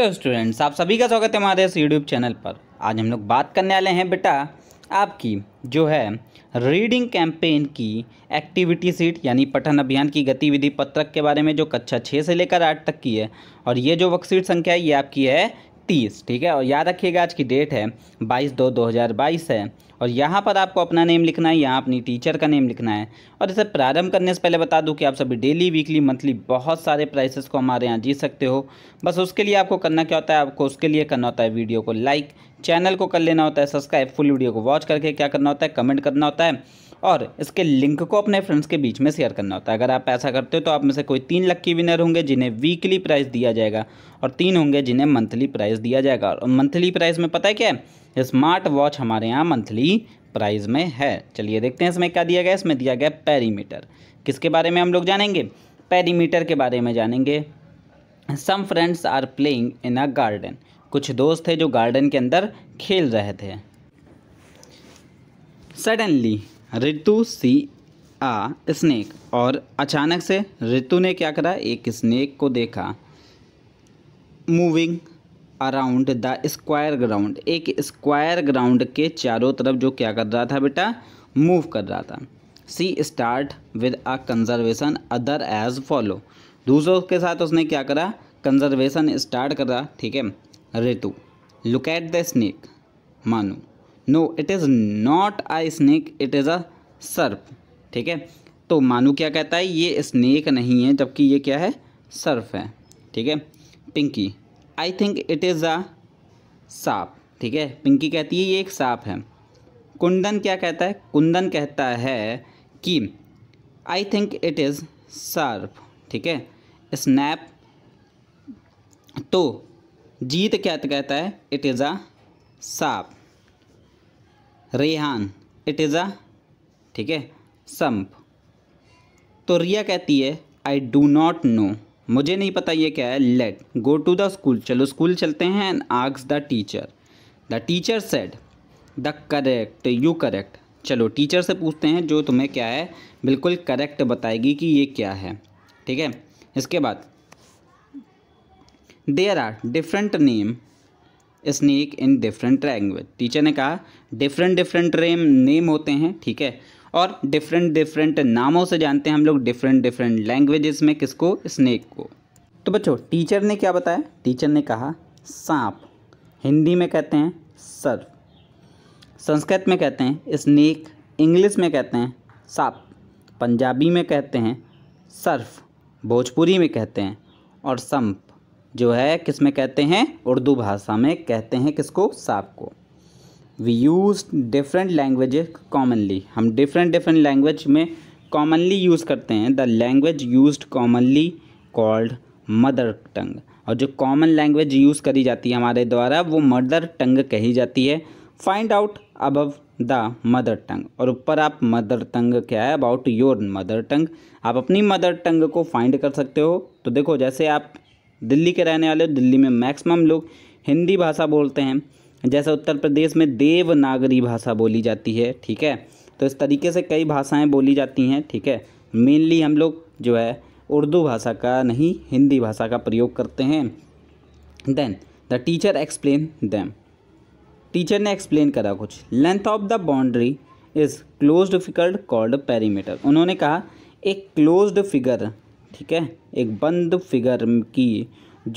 hello students आप सभी का स्वागत है हमारे इस यूट्यूब चैनल पर आज हम लोग बात करने वाले हैं बेटा आपकी जो है रीडिंग कैंपेन की एक्टिविटी सीट यानी पठन अभियान की गतिविधि पत्रक के बारे में जो कक्षा छः से लेकर आठ तक की है और ये जो वर्कशीट संख्या है ये आपकी है तीस ठीक है और याद रखिएगा आज की डेट है बाईस दो दो हज़ार बाईस है और यहाँ पर आपको अपना नेम लिखना है यहाँ अपनी टीचर का नेम लिखना है और इसे प्रारंभ करने से पहले बता दूँ कि आप सभी डेली वीकली मंथली बहुत सारे प्राइसेस को हमारे यहाँ जीत सकते हो बस उसके लिए आपको करना क्या होता है आपको उसके लिए करना होता है वीडियो को लाइक चैनल को कर लेना होता है सब्सक्राइब फुल वीडियो को वॉच करके क्या करना होता है कमेंट करना होता है और इसके लिंक को अपने फ्रेंड्स के बीच में शेयर करना होता है अगर आप ऐसा करते हो तो आप में से कोई तीन लक्की विनर होंगे जिन्हें वीकली प्राइज़ दिया जाएगा और तीन होंगे जिन्हें मंथली प्राइज़ दिया जाएगा और मंथली प्राइज़ में पता है क्या है स्मार्ट वॉच हमारे यहाँ मंथली प्राइज़ में है चलिए देखते हैं इसमें क्या दिया गया इसमें दिया गया पैरीमीटर किसके बारे में हम लोग जानेंगे पैरीमीटर के बारे में जानेंगे some friends are playing in a garden कुछ दोस्त थे जो गार्डन के अंदर खेल रहे थे suddenly Ritu see a snake और अचानक से ऋतु ने क्या करा एक स्नेक को देखा moving around the square ground एक स्क्वायर ग्राउंड के चारों तरफ जो क्या कर रहा था बेटा मूव कर रहा था she start with a conversation other as follow दूसरों के साथ उसने क्या करा कंजर्वेशन स्टार्ट करा ठीक है Ritu look at the snake Manu no it is not a snake it is a सर्फ ठीक है तो मानू क्या कहता है ये स्नेक नहीं है जबकि ये क्या है सर्फ है ठीक है Pinky I think it is a साप ठीक है पिंकी कहती है ये एक साप है कुंदन क्या कहता है कुंदन कहता है कि आई थिंक इट इज़ सर्फ ठीक है स्नैप तो जीत क्या कहता है इट इज़ अ साफ रेहान इट इज़ अ ठीक है संप तो रिया कहती है आई डू नॉट नो मुझे नहीं पता ये क्या है let go to the school चलो स्कूल चलते हैं and asks the teacher the teacher said the correct you correct चलो टीचर से पूछते हैं जो तुम्हें क्या है बिल्कुल करेक्ट बताएगी कि ये क्या है ठीक है इसके बाद there are different name snake in different language teacher ने कहा डिफरेंट डिफरेंट रेम नेम होते हैं ठीक है और डिफरेंट डिफरेंट नामों से जानते हैं हम लोग डिफरेंट डिफरेंट लैंग्वेजेस में किसको स्नेक को तो बच्चों टीचर ने क्या बताया टीचर ने कहा सांप हिंदी में कहते हैं सर्फ संस्कृत में कहते हैं स्नेक इंग्लिश में कहते हैं सांप पंजाबी में कहते हैं सर्फ भोजपुरी में कहते हैं और संप जो है किस में कहते हैं उर्दू भाषा में कहते हैं किसको सांप को we use different language commonly हम डिफरेंट डिफरेंट लैंग्वेज में कॉमनली यूज़ करते हैं the language use commonly called mother tongue और जो कॉमन लैंग्वेज यूज़ करी जाती है हमारे द्वारा वो मदर टंग कही जाती है find out above the mother tongue और ऊपर आप मदर टंग क्या है अबाउट योर मदर टंग आप अपनी मदर टंग को फाइंड कर सकते हो तो देखो जैसे आप दिल्ली के रहने वाले दिल्ली में मैक्सिमम लोग हिंदी भाषा बोलते हैं जैसे उत्तर प्रदेश में देवनागरी भाषा बोली जाती है ठीक है तो इस तरीके से कई भाषाएं बोली जाती हैं ठीक है मेनली हम लोग जो है उर्दू भाषा का नहीं हिंदी भाषा का प्रयोग करते हैं then the teacher explain them teacher ने एक्सप्लेन करा कुछ length of the boundary is close figure called perimeter उन्होंने कहा एक क्लोज्ड फिगर ठीक है एक बंद फिगर की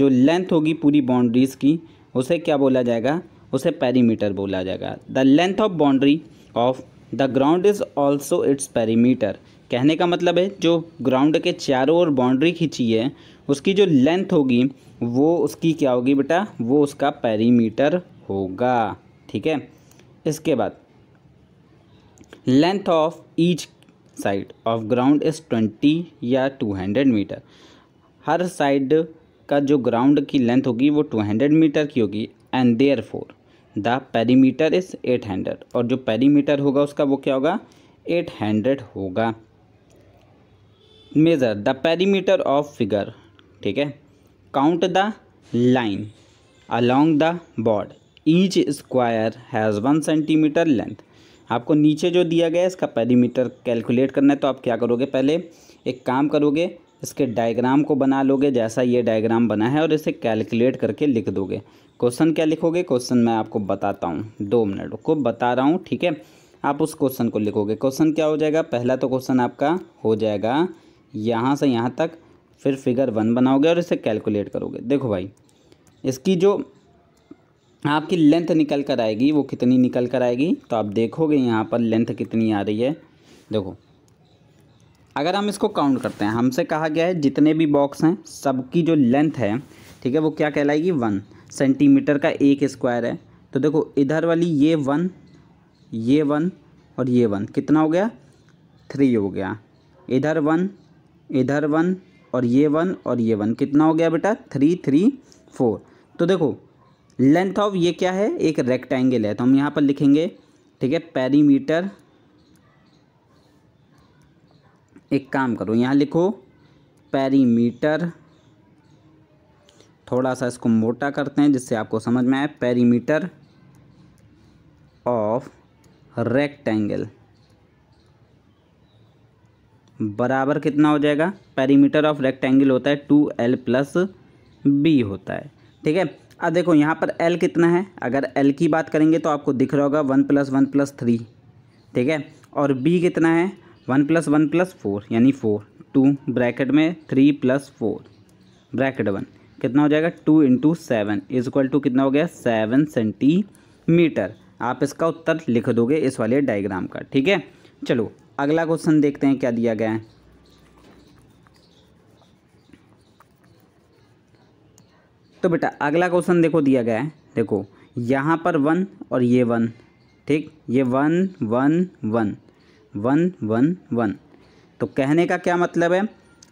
जो लेंथ होगी पूरी बाउंड्रीज़ की उसे क्या बोला जाएगा उसे पेरीमीटर बोला जाएगा the length of boundary of the ground is also its perimeter कहने का मतलब है जो ग्राउंड के चारों ओर बाउंड्री खींची है उसकी जो लेंथ होगी वो उसकी क्या होगी बेटा वो उसका पैरीमीटर होगा ठीक है इसके बाद length of each side of ground is twenty या टू हंड्रेड मीटर हर साइड का जो ग्राउंड की लेंथ होगी वो टू हंड्रेड मीटर की होगी and therefore the perimeter is eight hundred और जो पेरीमीटर होगा उसका वो क्या होगा एट हंड्रेड होगा measure the perimeter of figure ठीक है count the line along the border each square has one centimetre length आपको नीचे जो दिया गया है इसका पैरीमीटर कैलकुलेट करना है तो आप क्या करोगे पहले एक काम करोगे इसके डायग्राम को बना लोगे जैसा ये डायग्राम बना है और इसे कैलकुलेट करके लिख दोगे क्वेश्चन क्या लिखोगे क्वेश्चन मैं आपको बताता हूँ दो मिनट को बता रहा हूँ ठीक है आप उस क्वेश्चन को लिखोगे क्वेश्चन क्या हो जाएगा पहला तो क्वेश्चन आपका हो जाएगा यहाँ से यहाँ तक फिर फिगर वन बनाओगे और इसे कैलकुलेट करोगे देखो भाई इसकी जो आपकी लेंथ निकल कर आएगी वो कितनी निकल कर आएगी तो आप देखोगे यहाँ पर लेंथ कितनी आ रही है देखो अगर हम इसको काउंट करते हैं हमसे कहा गया है जितने भी बॉक्स हैं सबकी जो लेंथ है ठीक है वो क्या कहलाएगी वन सेंटीमीटर का एक स्क्वायर है तो देखो इधर वाली ये वन ये वन और ये वन कितना हो गया थ्री हो गया इधर वन इधर वन और ये वन और ये वन कितना हो गया बेटा थ्री थ्री फोर तो देखो लेंथ ऑफ ये क्या है एक रेक्टेंगल है तो हम यहाँ पर लिखेंगे ठीक है पेरीमीटर एक काम करो यहाँ लिखो पेरीमीटर थोड़ा सा इसको मोटा करते हैं जिससे आपको समझ में आए पेरीमीटर ऑफ रेक्टेंगल बराबर कितना हो जाएगा पेरीमीटर ऑफ रेक्टेंगल होता है टू एल प्लस बी होता है ठीक है अब देखो यहाँ पर एल कितना है अगर एल की बात करेंगे तो आपको दिख रहा होगा one plus one plus three ठीक है और बी कितना है one plus one plus four यानी फोर टू ब्रैकेट में three plus four bracket one कितना हो जाएगा two into seven is equal to कितना हो गया सेवन सेंटीमीटर आप इसका उत्तर लिख दोगे इस वाले डायग्राम का ठीक है चलो अगला क्वेश्चन देखते हैं क्या दिया गया है तो बेटा अगला क्वेश्चन देखो दिया गया है देखो यहाँ पर वन और ये वन ठीक ये one one one one one one तो कहने का क्या मतलब है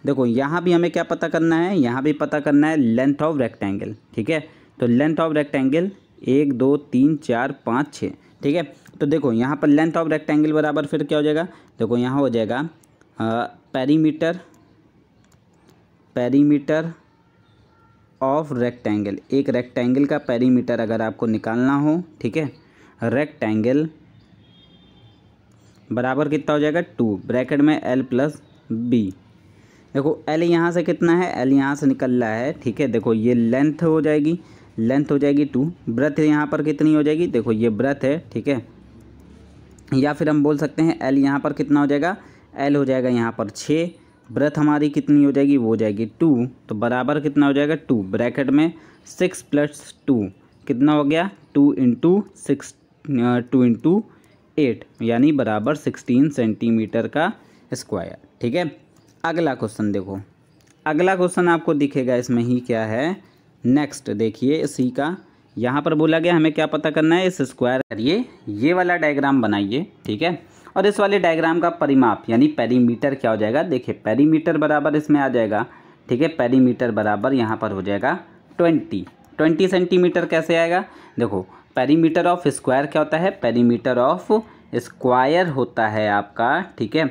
देखो यहाँ भी हमें क्या पता करना है यहाँ भी पता करना है लेंथ ऑफ रेक्टेंगल ठीक है तो लेंथ ऑफ रेक्टेंगल एक दो तीन चार पाँच छः ठीक है तो देखो यहाँ पर लेंथ ऑफ रेक्टेंगल बराबर फिर क्या हो जाएगा देखो यहाँ हो जाएगा पेरीमीटर पेरीमीटर ऑफ रेक्टेंगल एक रेक्टेंगल का पेरीमीटर अगर आपको निकालना हो ठीक है रेक्टेंगल बराबर कितना हो जाएगा टू ब्रैकेट में एल प्लस बी देखो एल यहाँ से कितना है एल यहाँ से निकल रहा है ठीक है देखो ये लेंथ हो जाएगी लेंथ हो जाएगी टू ब्रथ यहाँ पर कितनी हो जाएगी देखो ये ब्रथ है ठीक है या फिर हम बोल सकते हैं एल यहाँ पर कितना हो जाएगा एल हो जाएगा यहाँ पर छः ब्रेथ हमारी कितनी हो जाएगी वो हो जाएगी टू तो बराबर कितना हो जाएगा टू ब्रैकेट में सिक्स प्लस टू कितना हो गया two into six two into eight यानी बराबर सिक्सटीन सेंटीमीटर का स्क्वायर ठीक है अगला क्वेश्चन देखो अगला क्वेश्चन आपको दिखेगा इसमें ही क्या है नेक्स्ट देखिए इसी का यहाँ पर बोला गया हमें क्या पता करना है इस स्क्वायर करिए ये वाला डायग्राम बनाइए ठीक है और इस वाले डायग्राम का परिमाप यानी पेरीमीटर क्या हो जाएगा देखिए पेरीमीटर बराबर इसमें आ जाएगा ठीक है पेरीमीटर बराबर यहाँ पर हो जाएगा ट्वेंटी ट्वेंटी सेंटीमीटर कैसे आएगा देखो पेरीमीटर ऑफ स्क्वायर क्या होता है पेरीमीटर ऑफ स्क्वायर होता है आपका ठीक है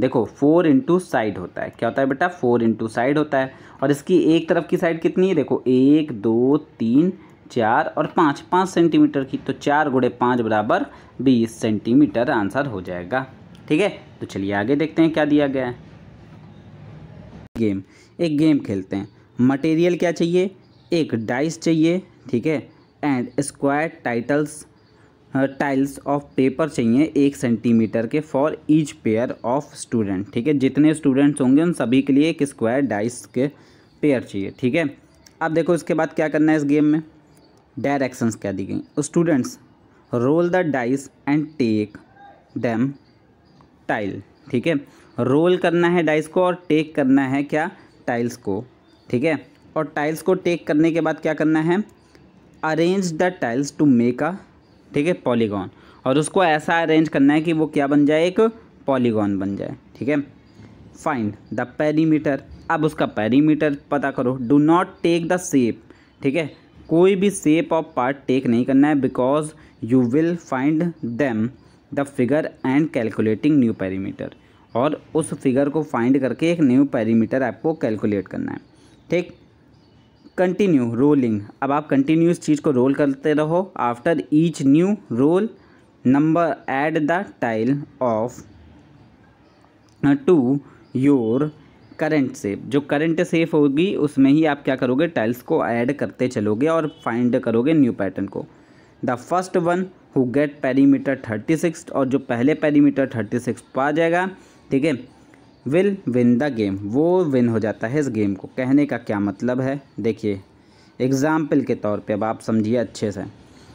देखो फोर इंटू साइड होता है क्या होता है बेटा फोर इंटू साइड होता है और इसकी एक तरफ की साइड कितनी है देखो एक दो तीन चार और पाँच पाँच सेंटीमीटर की तो चार गुड़े पाँच बराबर बीस सेंटीमीटर आंसर हो जाएगा ठीक है तो चलिए आगे देखते हैं क्या दिया गया है गेम एक गेम खेलते हैं मटेरियल क्या चाहिए एक डाइस चाहिए ठीक है and square titles tiles of paper चाहिए एक सेंटीमीटर के for each pair of student ठीक है जितने स्टूडेंट्स होंगे उन सभी के लिए एक स्क्वायर डाइस के पेयर चाहिए ठीक है अब देखो इसके बाद क्या करना है इस गेम में डायरेक्शंस क्या दी गई students roll the dice and take them tile ठीक है रोल करना है डाइस को और टेक करना है क्या टाइल्स को ठीक है और टाइल्स को टेक करने के बाद क्या करना है arrange the tiles to make a ठीक है पॉलीगॉन और उसको ऐसा अरेंज करना है कि वो क्या बन जाए एक पॉलीगॉन बन जाए ठीक है फाइंड द पेरीमीटर अब उसका पेरीमीटर पता करो do not take the shape ठीक है कोई भी सेप ऑफ पार्ट टेक नहीं करना है because you will find them the figure and calculating new perimeter और उस फिगर को फाइंड करके एक न्यू पैरीमीटर आपको कैलकुलेट करना है ठीक कंटिन्यू रोलिंग अब आप कंटिन्यू इस चीज़ को रोल करते रहो after each new roll number add the tile of to your current shape जो करंट सेफ होगी उसमें ही आप क्या करोगे टाइल्स को ऐड करते चलोगे और फाइंड करोगे न्यू पैटर्न को the first one who get perimeter thirty six और जो पहले पैरीमीटर थर्टी सिक्स पा जाएगा ठीक है विल विन द गेम वो विन हो जाता है इस गेम को कहने का क्या मतलब है देखिए एग्ज़ाम्पल के तौर पर अब आप समझिए अच्छे से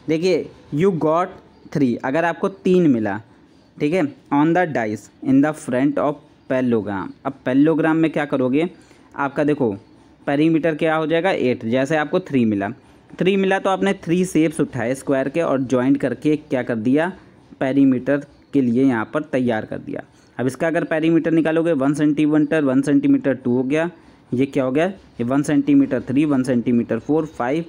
देखिए यू गॉट थ्री अगर आपको तीन मिला ठीक है on the dice in the front of पेलोग्राम अब पेलोग्राम में क्या करोगे आपका देखो पेरीमीटर क्या हो जाएगा एट जैसे आपको थ्री मिला थ्री मिला तो आपने थ्री सेप्स उठाए स्क्वायर के और ज्वाइंट करके क्या कर दिया पेरीमीटर के लिए यहाँ पर तैयार कर दिया अब इसका अगर पेरीमीटर निकालोगे one centimetre one centimetre two हो गया ये क्या हो गया ये one centimetre three one centimetre four five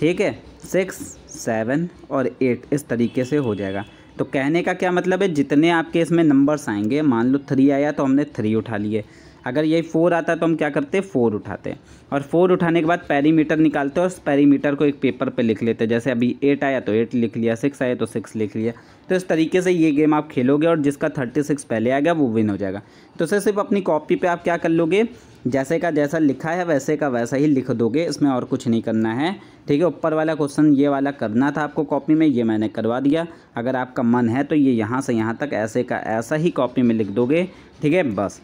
ठीक है सिक्स सेवन और एट इस तरीके से हो जाएगा तो कहने का क्या मतलब है जितने आपके इसमें नंबर्स आएंगे मान लो थ्री आया तो हमने थ्री उठा लिए अगर यही फोर आता तो हम क्या करते हैं फोर उठाते और फोर उठाने के बाद पैरीमीटर निकालते और पैरीमीटर को एक पेपर पे लिख लेते जैसे अभी एट आया तो एट लिख लिया सिक्स आया तो सिक्स लिख लिया तो इस तरीके से ये गेम आप खेलोगे और जिसका थर्टी सिक्स पहले आएगा वो विन हो जाएगा तो सर सिर्फ अपनी कॉपी पे आप क्या कर लोगे जैसे का जैसा लिखा है वैसे का वैसा ही लिख दोगे इसमें और कुछ नहीं करना है ठीक है ऊपर वाला क्वेश्चन ये वाला करना था आपको कॉपी में ये मैंने करवा दिया अगर आपका मन है तो ये यहाँ से यहाँ तक ऐसे का ऐसा ही कॉपी में लिख दोगे ठीक है बस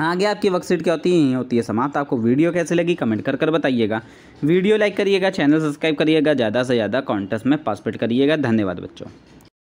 आगे आपकी वर्कशीट क्या होती है यहीं होती है समाप्त आपको वीडियो कैसे लगी कमेंट कर कर बताइएगा वीडियो लाइक करिएगा चैनल सब्सक्राइब करिएगा ज़्यादा से ज़्यादा कॉन्टेस्ट में पार्टिसिपेट करिएगा धन्यवाद बच्चों